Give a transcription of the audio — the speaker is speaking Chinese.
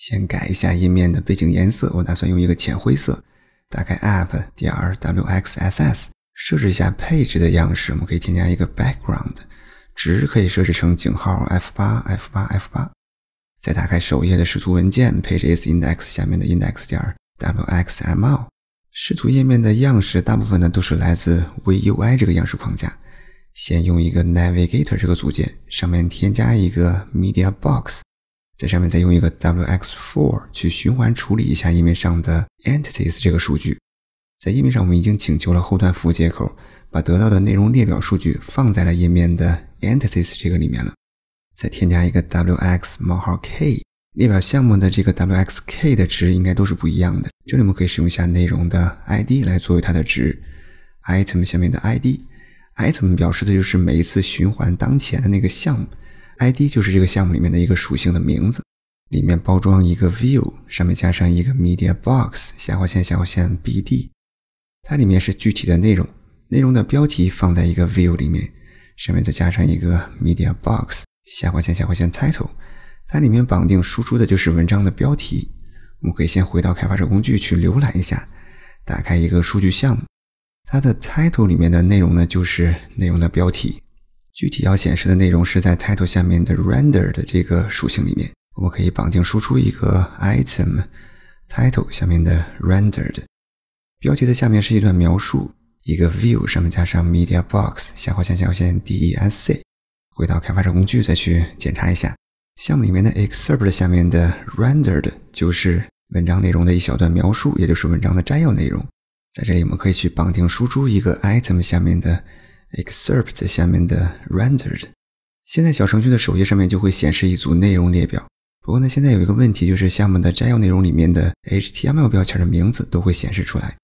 先改一下页面的背景颜色，我打算用一个浅灰色。打开 app 点 w x s s 设置一下配置的样式，我们可以添加一个 background 值，可以设置成井号 f8 f8 f8。再打开首页的视图文件 pages index 下面的 index 点 .wxml。视图页面的样式大部分呢都是来自 vu i 这个样式框架。先用一个 navigator 这个组件，上面添加一个 media box。在上面再用一个 wx for 去循环处理一下页面上的 entities 这个数据，在页面上我们已经请求了后端服务接口，把得到的内容列表数据放在了页面的 entities 这个里面了。再添加一个 wx 冒号 k 列表项目的这个 wxk 的值应该都是不一样的。这里我们可以使用一下内容的 id 来作为它的值 item 下面的 id item 表示的就是每一次循环当前的那个项目。ID 就是这个项目里面的一个属性的名字，里面包装一个 View，上面加上一个 MediaBox，下划线下划线 BD，它里面是具体的内容，内容的标题放在一个 View 里面，上面再加上一个 MediaBox，下划线下划线 Title，它里面绑定输出的就是文章的标题。我们可以先回到开发者工具去浏览一下，打开一个数据项目，它的 Title 里面的内容呢就是内容的标题。具体要显示的内容是在 title 下面的 rendered 的这个属性里面，我们可以绑定输出一个 item title 下面的 rendered 标题的下面是一段描述，一个 view 上面加上 media box 下划线下划线 d e s c 回到开发者工具再去检查一下项目里面的 excerpt 下面的 rendered 就是文章内容的一小段描述，也就是文章的摘要内容，在这里我们可以去绑定输出一个 item 下面的。excerpt 下面的 rendered，现在小程序的首页上面就会显示一组内容列表。不过呢，现在有一个问题，就是项目的摘要内容里面的 HTML 标签的名字都会显示出来。